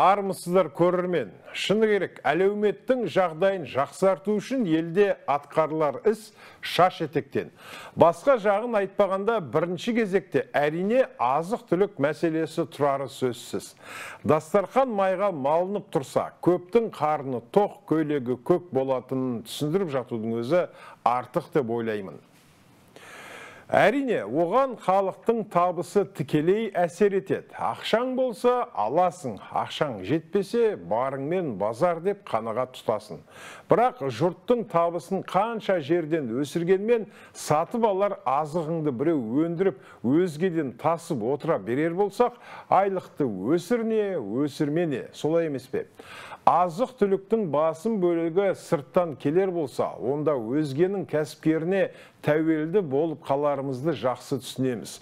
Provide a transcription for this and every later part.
Армысыздар көрермен, шыны керек, әлеуметтің жағдайын жақсарту үшін елде атқарылар іс шаш етектен. Басқа жағын айтпағанда бірінші кезекте әрине азық түлік мәселесі тұрары сөзсіз. Дастархан майға малынып тұрса, көптің қарны тоқ көйлегі көк болатынын түсіндіріп жатудың өзі артық деп ойлаймын әрине оған халықтың табысы тікелей әсер етеді ақшаң болса аласың ақшаң жетпесе барыңмен базар деп қанағат тұтасын. бірақ жұрттың табысын қанша жерден өсіргенмен сатып алар азығыңды біреу өндіріп өзгеден тасып отыра берер болсақ айлықты өсірне өсірмене солай емес пе азық түліктің басым бөлігі сырттан келер болса онда өзгенің кәсіпкеріне тәуелді болып қаларымызды жақсы түсінеміз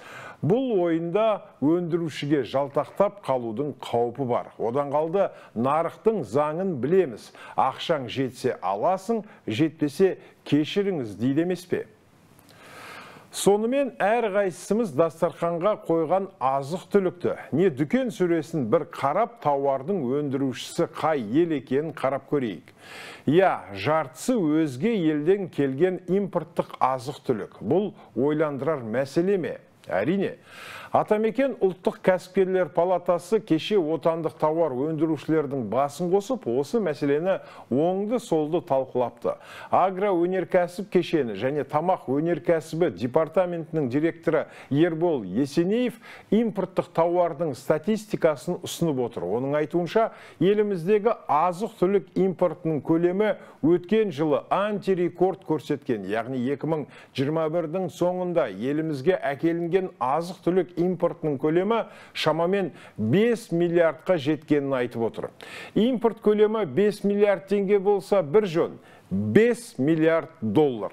бұл ойында өндірушіге жалтақтап қалудың қаупі бар одан қалды нарықтың заңын білеміз ақшаң жетсе аласың жетпесе кешіріңіз дейді емес пе сонымен әр қайсымыз дастарханға қойған азық түлікті не дүкен сүресін бір қарап тауардың өндірушісі қай ел екенін қарап көрейік Я иә, жартысы өзге елден келген импорттық азық түлік бұл ойландырар мәселе ме әрине атамекен ұлттық кәсіпкерлер палатасы кеше отандық тауар өндірушілердің басын қосып осы мәселені оңды солды талқылапты агроөнеркәсіп кешені және тамақ өнеркәсібі департаментінің директоры ербол есенеев импорттық тауардың статистикасын ұсынып отыр оның айтуынша еліміздегі азық түлік импортының көлемі өткен жылы антирекорд көрсеткен яғни 2021-дің соңында елімізге әкелінген азық түлік импортының көлемі шамамен 5 миллиардқа жеткенін айтып отыр импорт көлемі 5 миллиард теңге болса бір жөн 5 миллиард доллар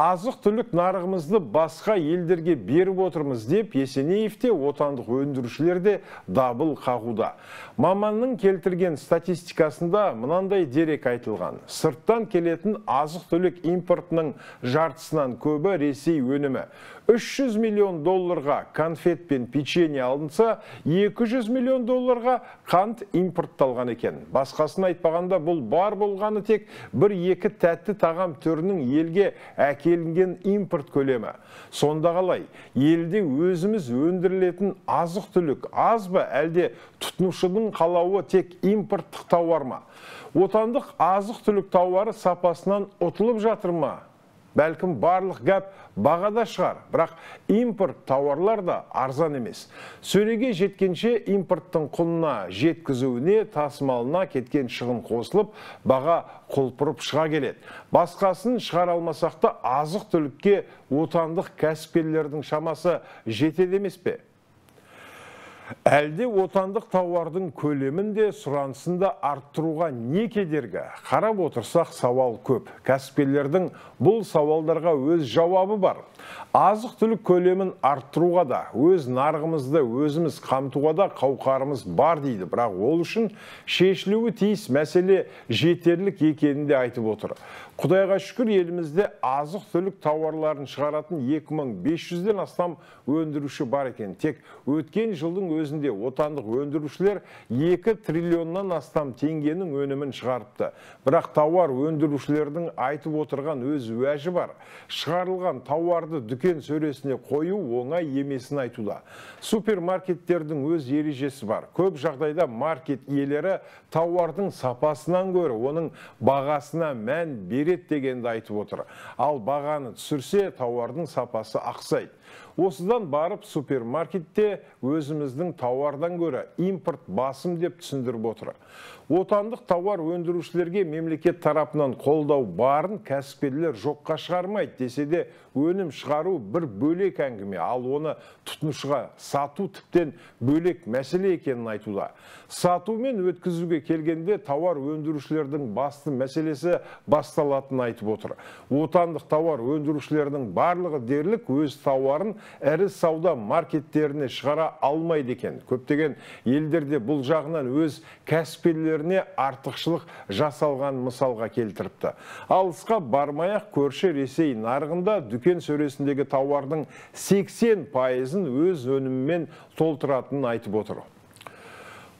азық түлік нарығымызды басқа елдерге беріп отырмыз деп Есенеевте отандық өндірушілер де дабыл қағуда маманның келтірген статистикасында мынандай дерек айтылған сырттан келетін азық түлік импортының жартысынан көбі ресей өнімі 300 миллион долларға конфет пен печенье алынса 200 миллион долларға қант импортталған екен басқасын айтпағанда бұл бар болғаны тек бір екі тәтті тағам түрінің елге әке әкелінген импорт көлемі сонда қалай елде өзіміз өндірілетін азық түлік аз ба әлде тұтынушының қалауы тек импорттық тауар ма отандық азық түлік тауары сапасынан ұтылып жатыр ма бәлкім барлық гәп бағада шығар бірақ импорт тауарлар да арзан емес сөреге жеткенше импорттың құнына жеткізуіне тасымалына кеткен шығын қосылып баға құлпырып шыға келеді басқасын шығара алмасақты азық түлікке отандық кәсіпкерлердің шамасы жетеді емес пе әлде отандық тауардың көлемін де сұранысын да арттыруға не кедергі қарап отырсақ сауал көп кәсіпкерлердің бұл сауалдарға өз жауабы бар азық түлік көлемін арттыруға да өз нарығымызды өзіміз қамтуға да қауқарымыз бар дейді бірақ ол үшін шешілуі тиіс мәселе жетерлік екенін де айтып отыр құдайға шүкір елімізде азық түлік тауарларын шығаратын 2500-ден астам өндіруші бар екен тек өткен жылдың өзінде де отандық өндірушілер 2 триллионнан астам теңгенің өнімін шығарыпты. Бірақ тауар өндірушілердің айтып отырған өз уәжі бар. Шығарылған тауарды дүкен сөресіне қою оңай емесін айтуда. Супермаркеттердің өз ережесі бар. Көп жағдайда маркет иелері тауардың сапасынан көрі оның бағасына мән берет дегенді айтып отыр. Ал бағаны түсірсе тауардың сапасы ақсайды. Осыдан барып супермаркетте өзіміздің тауардан көрі импорт басым деп түсіндіріп отыр отандық тауар өндірушілерге мемлекет тарапынан қолдау барын кәсіпкерлер жоққа шығармайды десе де өнім шығару бір бөлек әңгіме ал оны тұтынушыға сату тіптен бөлек мәселе екенін айтуда сату мен өткізуге келгенде тауар өндірушілердің басты мәселесі басталатынын айтып отыр отандық тауар өндірушілердің барлығы дерлік өз тауарын ірі сауда маркеттеріне шығара алмайды екен көптеген елдерде бұл жағынан өз кәсіпкерлеріне артықшылық жасалған мысалға келтіріпті алысқа бармай ақ көрші ресей нарығында дүкен сөресіндегі тауардың 80 пайызын өз өніммен толтыратынын айтып отыр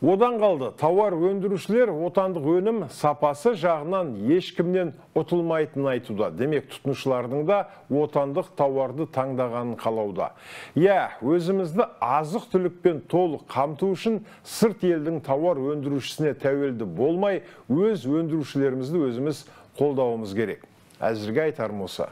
Одан қалды, тауар өндірушілер отандық өнім сапасы жағынан ешкімнен ұтылмайтынын айтуда. Демек, тұтынушылардың да отандық тауарды таңдағанын қалауда. Иә, өзімізді азық түлікпен толық қамту үшін сырт елдің тауар өндірушісіне тәуелді болмай, өз өндірушілерімізді өзіміз қолдауымыз керек. Әзірге айтарым осы.